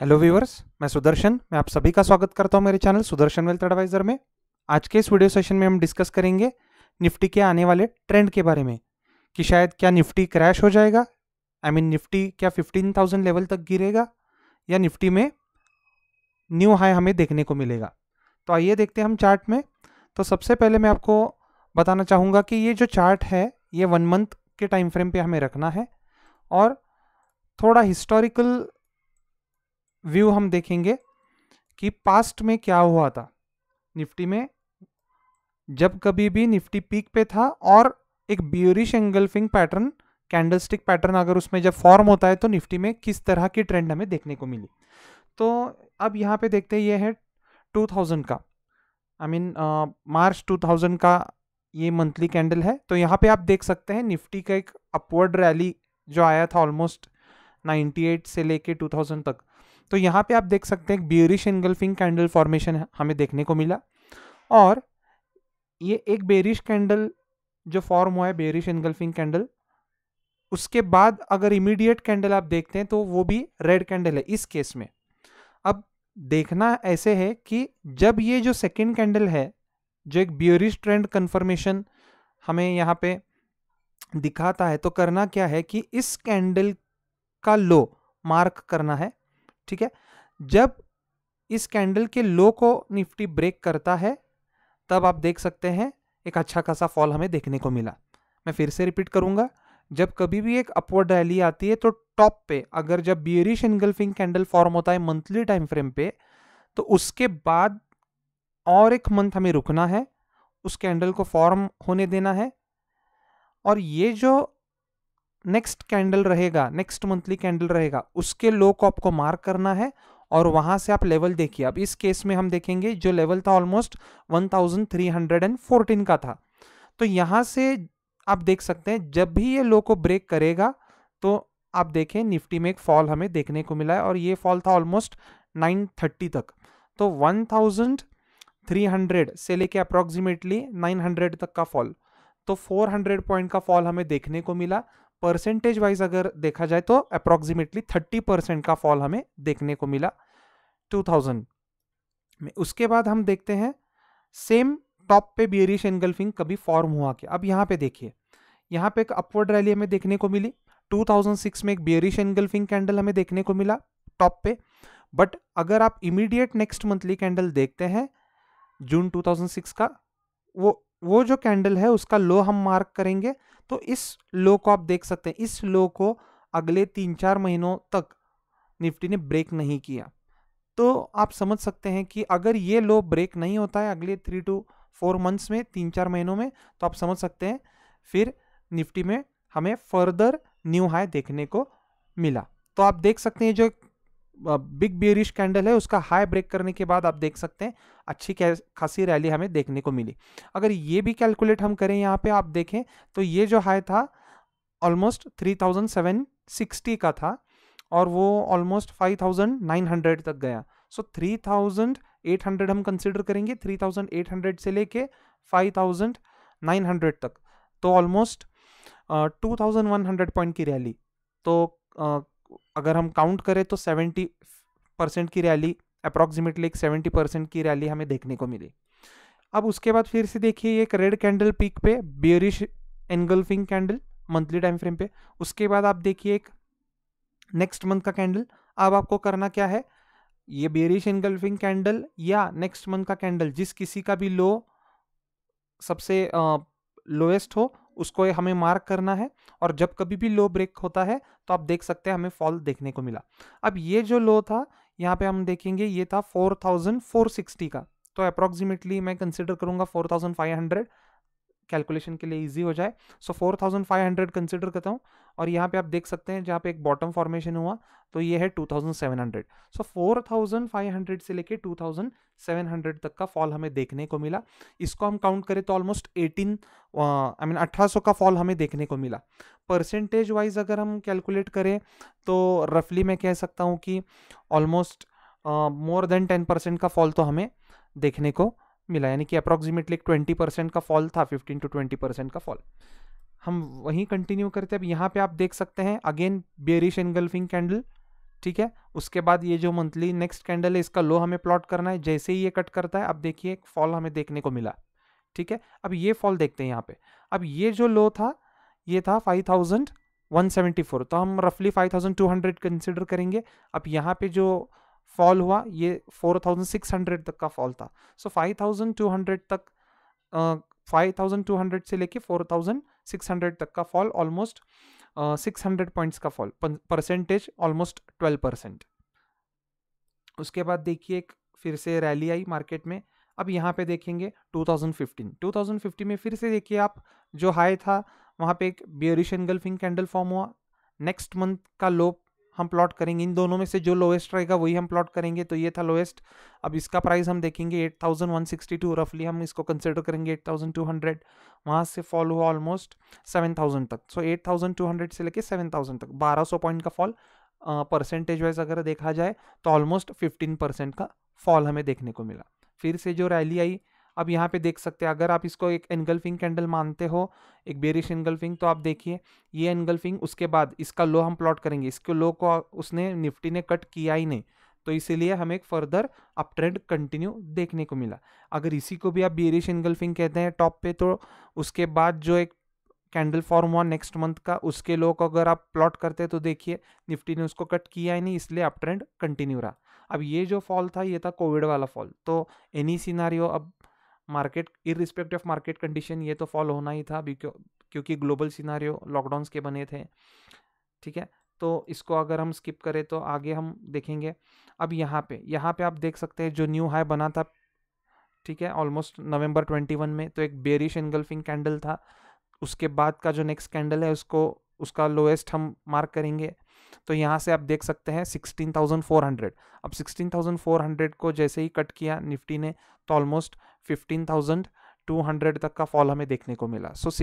hello viewers मैं सुदर्शन मैं आप सभी का स्वागत करता हूं मेरे चैनल सुदर्शन वेल्थ एडवाइजर में आज के इस वीडियो सेशन में हम डिस्कस करेंगे निफ्टी के आने वाले ट्रेंड के बारे में कि शायद क्या निफ्टी क्रैश हो जाएगा I I mean mean, Nifty क्या 15,000 लेवल तक गिरेगा या निफ्टी में न्यू हाई हमें देखने को मिलेगा तो आइए देखते हैं हम चार्ट में तो सबसे पहले मैं आपको बताना चाहूँगा कि ये जो चार्ट है ये वन मंथ के टाइम फ्रेम पर हमें रखना है और थोड़ा हिस्टोरिकल व्यू हम देखेंगे कि पास्ट में क्या हुआ था निफ्टी में जब कभी भी निफ्टी पीक पे था और एक bearish engulfing pattern candlestick pattern अगर उसमें जब फॉर्म होता है तो निफ्टी में किस तरह की ट्रेंड हमें देखने को मिली तो अब यहाँ पे देखते हैं ये है 2000 का आई मीन मार्च 2000 का ये मंथली कैंडल है तो यहाँ पे आप देख सकते हैं निफ्टी का एक अपवर्ड रैली जो आया था ऑलमोस्ट 98 से लेके 2000 तक तो यहाँ पे आप देख सकते हैं एक बेरिश एनगल्फिंग कैंडल फॉर्मेशन हमें देखने को मिला और ये एक बेरिश कैंडल जो फॉर्म हुआ है बेरिश एनगल्फिंग कैंडल उसके बाद अगर इमीडिएट कैंडल आप देखते हैं तो वो भी रेड कैंडल है इस केस में अब देखना ऐसे है कि जब ये जो सेकेंड कैंडल है जो एक ब्यूरिश ट्रेंड कन्फर्मेशन हमें यहाँ पे दिखाता है तो करना क्या है कि इस कैंडल का लो मार्क करना है ठीक है जब इस कैंडल के लो को निफ्टी ब्रेक करता है तब आप देख सकते हैं एक अच्छा खासा फॉल हमें देखने को मिला मैं फिर से रिपीट करूंगा जब कभी भी एक अपवर्ड रैली आती है तो टॉप पे अगर जब बियरिश एनगल्फिंग कैंडल फॉर्म होता है मंथली टाइम फ्रेम पे तो उसके बाद और एक मंथ हमें रुकना है उस कैंडल को फॉर्म होने देना है और ये जो नेक्स्ट कैंडल रहेगा नेक्स्ट मंथली कैंडल रहेगा उसके लो को आपको मार्क करना है और वहां से आप लेवल देखिए अब इस केस में हम देखेंगे जो लेवल था ऑलमोस्ट 1314 का था तो यहाँ से आप देख सकते हैं जब भी ये लो को ब्रेक करेगा तो आप देखें निफ्टी में एक फॉल हमें देखने को मिला है और ये फॉल था ऑलमोस्ट 930 तक तो 1300 से लेके अप्रोक्सीमेटली 900 तक का फॉल तो 400 पॉइंट का फॉल हमें देखने को मिला परसेंटेज वाइज अगर देखा जाए तो अप्रोक्सीमेटली थर्टी परसेंट का फॉल हमें देखने को मिला टू थाउजेंड में उसके बाद हम देखते हैं सेम टॉप पे बियरिश एनगल्फिंग कभी फॉर्म हुआ क्या अब यहाँ पे देखिए यहाँ पे एक अपवर्ड रैली हमें देखने को मिली 2006 में एक बियरिश एनगल्फिंग कैंडल हमें देखने को मिला टॉप पे बट अगर आप इमीडिएट नेक्स्ट मंथली कैंडल देखते हैं जून 2006 का वो वो जो कैंडल है उसका लो हम मार्क करेंगे तो इस लो को आप देख सकते हैं इस लो को अगले तीन चार महीनों तक निफ्टी ने ब्रेक नहीं किया तो आप समझ सकते हैं कि अगर ये लो ब्रेक नहीं होता है अगले थ्री टू फोर मंथ्स में तीन चार महीनों में तो आप समझ सकते हैं फिर निफ्टी में हमें फर्दर न्यू हाई देखने को मिला तो आप देख सकते हैं जो बिग बियरिश कैंडल है उसका हाई ब्रेक करने के बाद आप देख सकते हैं अच्छी खासी रैली हमें देखने को मिली अगर ये भी कैलकुलेट हम करें यहाँ पे आप देखें तो ये जो हाई था ऑलमोस्ट 3760 का था और वो ऑलमोस्ट 5900 तक गया सो so, 3800 हम कंसिडर करेंगे 3800 से लेके 5900 तक तो ऑलमोस्ट uh, 2100 पॉइंट की रैली तो uh, अगर हम काउंट करें तो सेवेंटी परसेंट की रैली अप्रॉक्सीमेटली एक सेवेंटी परसेंट की रैली हमें देखने को मिली अब उसके बाद फिर से देखिए एक रेड कैंडल पीक पे bearish engulfing candle monthly time frame पे उसके बाद आप देखिए एक नेक्स्ट मंथ का कैंडल अब आपको करना क्या है ये बेरिश एनगल्फिंग कैंडल या नेक्स्ट मंथ का कैंडल जिस किसी का भी लो सबसे लोएस्ट हो उसको हमें मार्क करना है और जब कभी भी लो ब्रेक होता है तो आप देख सकते हैं हमें फॉल देखने को मिला अब ये जो लो था यहाँ पे हम देखेंगे ये था 4460 का तो अप्रोक्सीमेटली मैं कंसिडर करूँगा 4500 कैलकुलेशन के लिए इजी हो जाए so four thousand five hundred consider करता हूँ और यहाँ पे आप देख सकते हैं जहाँ पे एक बॉटम फॉर्मेशन हुआ तो ये है two thousand seven hundred so four thousand five hundred से लेके टू थाउजेंड सेवन हंड्रेड तक का फॉल हमें देखने को मिला इसको हम काउंट करें तो ऑलमोस्ट एटीन आई मीन अट्ठारह सौ का फॉल हमें देखने को मिला परसेंटेज वाइज अगर हम कैलकुलेट करें तो रफली मैं कह सकता हूँ कि almost more than ten percent का फॉल तो हमें देखने को मिला यानी कि अप्रॉक्सीमेटली ट्वेंटी परसेंट का फॉल था फिफ्टीन टू ट्वेंटी परसेंट का फॉल हम वहीं कंटिन्यू करते हैं अब यहाँ पे आप देख सकते हैं अगेन बेरिश एनगल्फिंग कैंडल ठीक है उसके बाद ये जो मंथली नेक्स्ट कैंडल है इसका लो हमें प्लॉट करना है जैसे ही ये कट करता है अब देखिए एक फॉल हमें देखने को मिला ठीक है अब ये फॉल देखते हैं यहाँ पे अब ये जो लो था ये था five thousand one seventy four तो हम रफली five thousand two hundred consider करेंगे अब यहाँ पे जो फॉल हुआ ये 4,600 तक का फॉल था सो so 5,200 तक फाइव थाउजेंड टू हंड्रेड से लेके फोर थाउजेंड सिक्स हंड्रेड तक का fall almost six hundred points का fall percentage almost twelve percent उसके बाद देखिए एक फिर से रैली आई मार्केट में अब यहाँ पे देखेंगे 2015 2015 में फिर से देखिए आप जो हाई था वहाँ पे एक बियरिश एंगल्फिंग कैंडल फॉर्म हुआ नेक्स्ट मंथ का लो हम प्लॉट करेंगे इन दोनों में से जो लोएस्ट रहेगा वही हम प्लॉट करेंगे तो ये था लोएस्ट अब इसका प्राइस हम देखेंगे eight thousand one sixty two रफली हम इसको कंसिडर करेंगे एट थाउजेंड टू हंड्रेड वहाँ से फॉल हुआ ऑलमोस्ट सेवन थाउजेंड तक so eight thousand two hundred से लेके सेवन थाउजेंड तक बारह सौ पॉइंट का फॉल परसेंटेज वाइज अगर देखा जाए तो ऑलमोस्ट फिफ्टीन परसेंट का फॉल हमें देखने को मिला फिर से जो रैली आई अब यहाँ पे देख सकते हैं अगर आप इसको एक एनगल्फिंग कैंडल मानते हो एक बेरिश एनगल्फिंग तो आप देखिए ये एनगल्फिंग उसके बाद इसका लो हम प्लॉट करेंगे इसके लो को उसने निफ्टी ने कट किया ही नहीं तो इसीलिए हमें एक फर्दर अप ट्रेंड कंटिन्यू देखने को मिला अगर इसी को भी आप बेरिश एनगल्फिंग कहते हैं टॉप पे तो उसके बाद जो एक कैंडल फॉर्म हुआ नेक्स्ट मंथ का उसके लो को अगर आप प्लॉट करते हैं तो देखिए निफ्टी ने उसको कट किया ही नहीं इसलिए अप ट्रेंड कंटिन्यू रहा अब ये जो फॉल था ये था कोविड वाला फॉल तो एनी सिनारी अब market irrespective of market condition ये तो फॉलो होना ही था क्योंकि ग्लोबल सिनारियो लॉकडाउन के बने थे ठीक है तो इसको अगर हम स्किप करें तो आगे हम देखेंगे अब यहाँ पे यहाँ पे आप देख सकते हैं जो न्यू हाई बना था ठीक है ऑलमोस्ट नवंबर 21 में तो एक बेरिश एनगल्फिंग कैंडल था उसके बाद का जो नेक्स्ट कैंडल है उसको उसका लोएस्ट हम मार्क करेंगे तो यहाँ से आप देख सकते हैं 16,400 अब 16,400 को जैसे ही कट किया निफ्टी ने तो ऑलमोस्ट 15,200 तक का फॉल हमें देखने को मिला सो so,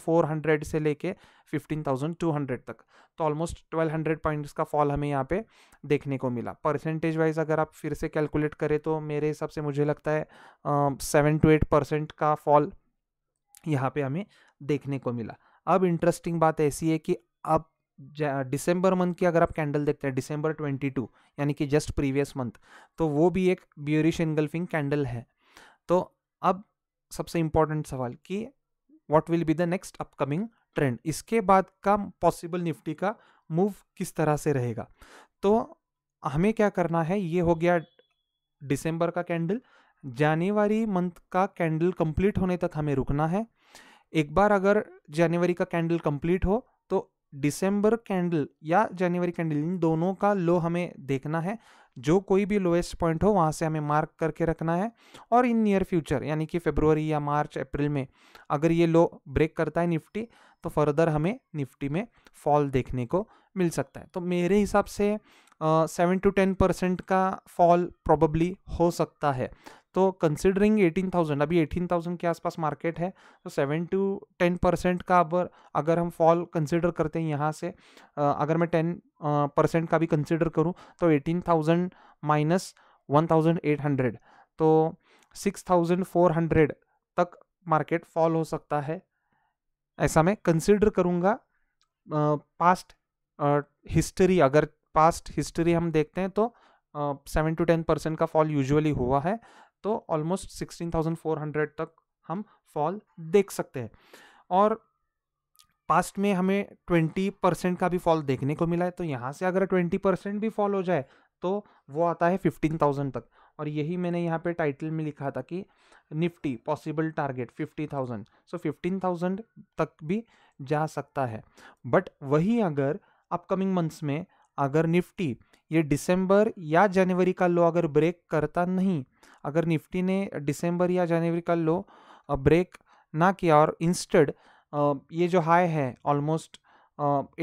16,400 से लेके 15,200 तक तो ऑलमोस्ट 1200 पॉइंट्स का फॉल हमें यहाँ पे देखने को मिला परसेंटेज वाइज अगर आप फिर से कैलकुलेट करें तो मेरे हिसाब से मुझे लगता है सेवन टू एट परसेंट का फॉल यहाँ पे हमें देखने को मिला अब इंटरेस्टिंग बात ऐसी है कि अब डिसम्बर मंथ की अगर आप कैंडल देखते हैं डिसम्बर ट्वेंटी टू यानी कि जस्ट प्रीवियस मंथ तो वो भी एक ब्यूरिश इनगल्फिंग कैंडल है तो अब सबसे इम्पॉर्टेंट सवाल कि what will be the next upcoming trend इसके बाद का पॉसिबल निफ्टी का मूव किस तरह से रहेगा तो हमें क्या करना है ये हो गया डिसम्बर का कैंडल जनवरी मंथ का कैंडल कंप्लीट होने तक हमें रुकना है एक बार अगर जनवरी का कैंडल कंप्लीट हो डिसम्बर कैंडल या जनवरी कैंडल इन दोनों का लो हमें देखना है जो कोई भी लोएस्ट पॉइंट हो वहाँ से हमें मार्क करके रखना है और इन नियर फ्यूचर यानी कि फेब्रुवरी या मार्च अप्रैल में अगर ये लो ब्रेक करता है निफ्टी तो फर्दर हमें निफ्टी में फॉल देखने को मिल सकता है तो मेरे हिसाब से सेवन टू टेन परसेंट का फॉल प्रॉबली हो सकता है तो कंसिडरिंग एटीन थाउजेंड अभी एटीन थाउजेंड के आसपास मार्केट है तो सेवन टू टेन परसेंट का अब अगर हम फॉल कंसिडर करते हैं यहाँ से अगर मैं टेन परसेंट का भी कंसिडर करूँ तो eighteen thousand minus one thousand eight hundred तो सिक्स थाउजेंड फोर हंड्रेड तक मार्केट फॉल हो सकता है ऐसा मैं कंसिडर करूँगा पास्ट हिस्ट्री अगर पास्ट हिस्ट्री हम देखते हैं तो सेवन टू टेन परसेंट का फॉल यूजुअली हुआ है तो ऑलमोस्ट 16,400 तक हम फॉल देख सकते हैं और पास्ट में हमें 20 परसेंट का भी फॉल देखने को मिला है तो यहाँ से अगर 20 परसेंट भी फॉल हो जाए तो वो आता है 15,000 तक और यही मैंने यहाँ पे टाइटल में लिखा था कि Nifty possible target 50,000 so fifteen 15,000 तक भी जा सकता है बट वही अगर अपकमिंग मंथ्स में अगर निफ्टी ये दिसंबर या जनवरी का लो अगर ब्रेक करता नहीं अगर निफ्टी ने दिसंबर या जनवरी का लो ब्रेक ना किया और इंस्टेड ये जो हाई है almost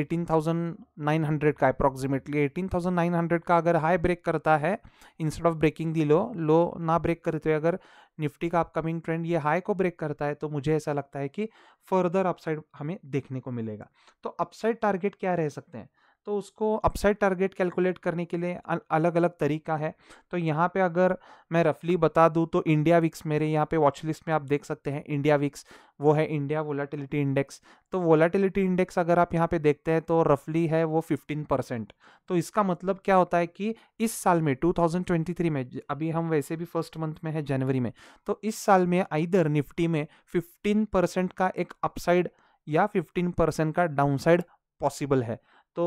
eighteen thousand nine hundred का approximately eighteen thousand nine hundred का अगर हाई ब्रेक करता है instead of breaking the low low ना ब्रेक करते हुए अगर निफ्टी का अपकमिंग ट्रेंड ये हाई को ब्रेक करता है तो मुझे ऐसा लगता है कि फर्दर अपसाइड हमें देखने को मिलेगा तो अपसाइड टारगेट क्या रह सकते हैं तो उसको अपसाइड टारगेट कैलकुलेट करने के लिए अल, अलग अलग तरीका है तो यहाँ पे अगर मैं रफली बता दूँ तो इंडिया विक्स मेरे यहाँ पे वॉच लिस्ट में आप देख सकते हैं इंडिया विक्स वो है इंडिया वोलाटिलिटी इंडेक्स तो वोलाटिलिटी इंडेक्स अगर आप यहाँ पे देखते हैं तो रफली है वो 15 परसेंट तो इसका मतलब क्या होता है कि इस साल में 2023 में अभी हम वैसे भी फर्स्ट मंथ में है जनवरी में तो इस साल में आइधर निफ्टी में फ़िफ्टीन परसेंट का एक अपसाइड या फिफ्टीन परसेंट का डाउनसाइड पॉसिबल है तो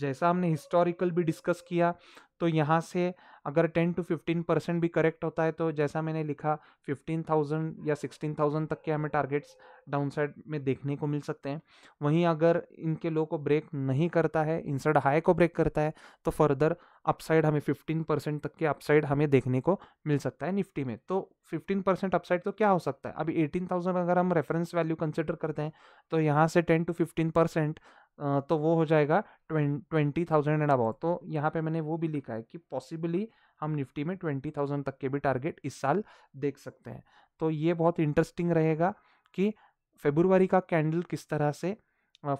जैसा हमने हिस्टोरिकल भी डिस्कस किया तो यहाँ से अगर टेन टू फिफ्टीन परसेंट भी करेक्ट होता है तो जैसा मैंने लिखा फिफ्टीन थाउजेंड या सिक्सटीन थाउजेंड तक के हमें टारगेट्स डाउन साइड में देखने को मिल सकते हैं वहीं अगर इनके लो को ब्रेक नहीं करता है इंसर्ड हाई को ब्रेक करता है तो फर्दर अपसाइड हमें फिफ्टीन परसेंट तक के अपसाइड हमें देखने को मिल सकता है निफ्टी में तो फिफ्टीन परसेंट अपसाइड तो क्या हो सकता है अभी एटीन थाउजेंड अगर हम रेफरेंस वैल्यू कंसिडर करते हैं तो यहाँ से टेन टू फिफ्टीन परसेंट तो वो हो जाएगा ट्वेंटी थाउजेंड एंड अबाउ तो यहाँ पे मैंने वो भी लिखा है कि पॉसिबली हम निफ्टी में ट्वेंटी थाउजेंड तक के भी टारगेट इस साल देख सकते हैं तो ये बहुत इंटरेस्टिंग रहेगा कि फेबरवरी का कैंडल किस तरह से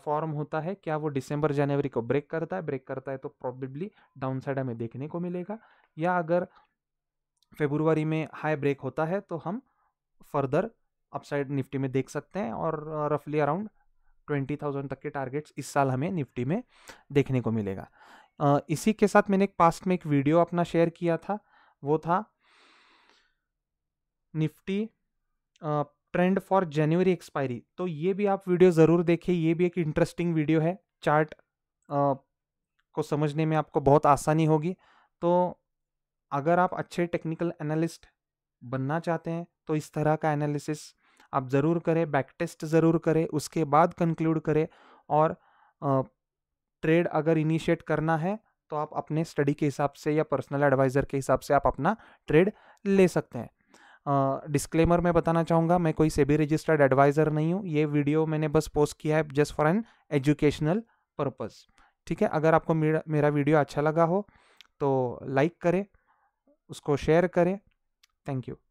फॉर्म होता है क्या वो दिसंबर जनवरी को ब्रेक करता है ब्रेक करता है तो प्रॉबेबली डाउन साइड हमें देखने को मिलेगा या अगर फेबरवरी में हाई ब्रेक होता है तो हम फर्दर अपसाइड निफ्टी में देख सकते हैं और रफली अराउंड ट्वेंटी थाउजेंड तक के टारगेट्स इस साल हमें निफ्टी में देखने को मिलेगा इसी के साथ मैंने एक पास्ट में एक वीडियो अपना शेयर किया था वो था Nifty trend for January expiry तो ये भी आप वीडियो ज़रूर देखें ये भी एक इंटरेस्टिंग वीडियो है चार्ट को समझने में आपको बहुत आसानी होगी तो अगर आप अच्छे टेक्निकल एनालिस्ट बनना चाहते हैं तो इस तरह का एनालिसिस आप ज़रूर करें बैक टेस्ट ज़रूर करें उसके बाद कंक्लूड करें और ट्रेड अगर इनिशिएट करना है तो आप अपने स्टडी के हिसाब से या पर्सनल एडवाइज़र के हिसाब से आप अपना ट्रेड ले सकते हैं डिस्क्लेमर uh, मैं बताना चाहूँगा मैं कोई सेबी रजिस्टर्ड एडवाइज़र नहीं हूँ ये वीडियो मैंने बस पोस्ट किया है just for an educational purpose ठीक है अगर आपको मेरा मेरा वीडियो अच्छा लगा हो तो लाइक करें उसको शेयर करें थैंक यू